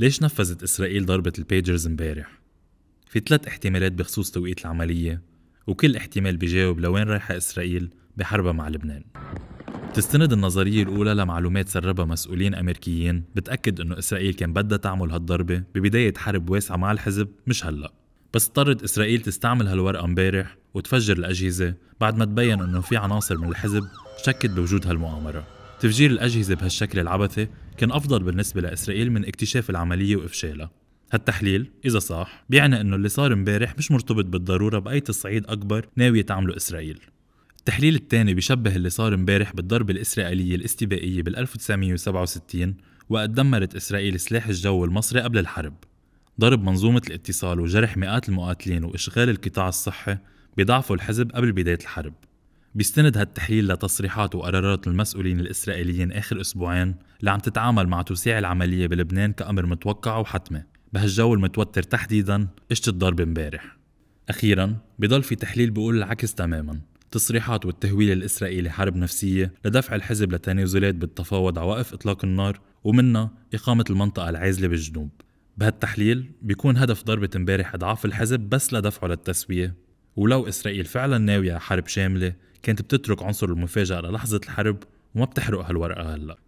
ليش نفذت إسرائيل ضربة البيجرز امبارح؟ في ثلاث احتمالات بخصوص توقيت العملية وكل احتمال بجاوب لوين رايحة إسرائيل بحربها مع لبنان بتستند النظرية الأولى لمعلومات سربها مسؤولين أمريكيين بتأكد إنه إسرائيل كان بدها تعمل هالضربة ببداية حرب واسعة مع الحزب مش هلأ بس اضطرت إسرائيل تستعمل هالورقة امبارح وتفجر الأجهزة بعد ما تبين إنه في عناصر من الحزب شكت بوجود هالمؤامرة تفجير الأجهزة بهالشكل العبثي كان أفضل بالنسبة لإسرائيل من اكتشاف العملية وإفشالها هالتحليل إذا صح بيعني إنه اللي صار امبارح مش مرتبط بالضرورة بأي تصعيد أكبر ناوية تعمله إسرائيل التحليل الثاني بيشبه اللي صار امبارح بالضربة الإسرائيلية الإسرائيلية بال 1967 وقت دمرت إسرائيل سلاح الجو المصري قبل الحرب ضرب منظومة الاتصال وجرح مئات المقاتلين وإشغال القطاع الصحي بضعفوا الحزب قبل بداية الحرب بيستند هالتحليل لتصريحات وقرارات المسؤولين الإسرائيليين آخر أسبوعين اللي عم تتعامل مع توسيع العملية بلبنان كأمر متوقع وحتمي بهالجو المتوتر تحديدا اجت الضربة امبارح أخيرا بضل في تحليل بيقول العكس تماما تصريحات والتهويل الإسرائيلي حرب نفسية لدفع الحزب لتنازلات بالتفاوض على وقف إطلاق النار ومنها إقامة المنطقة العازلة بالجنوب بهالتحليل بيكون هدف ضربة امبارح أضعاف الحزب بس لدفعه للتسوية ولو إسرائيل فعلا ناوية حرب شاملة كانت بتترك عنصر المفاجأة للحظة الحرب وما بتحرق هالورقة هلا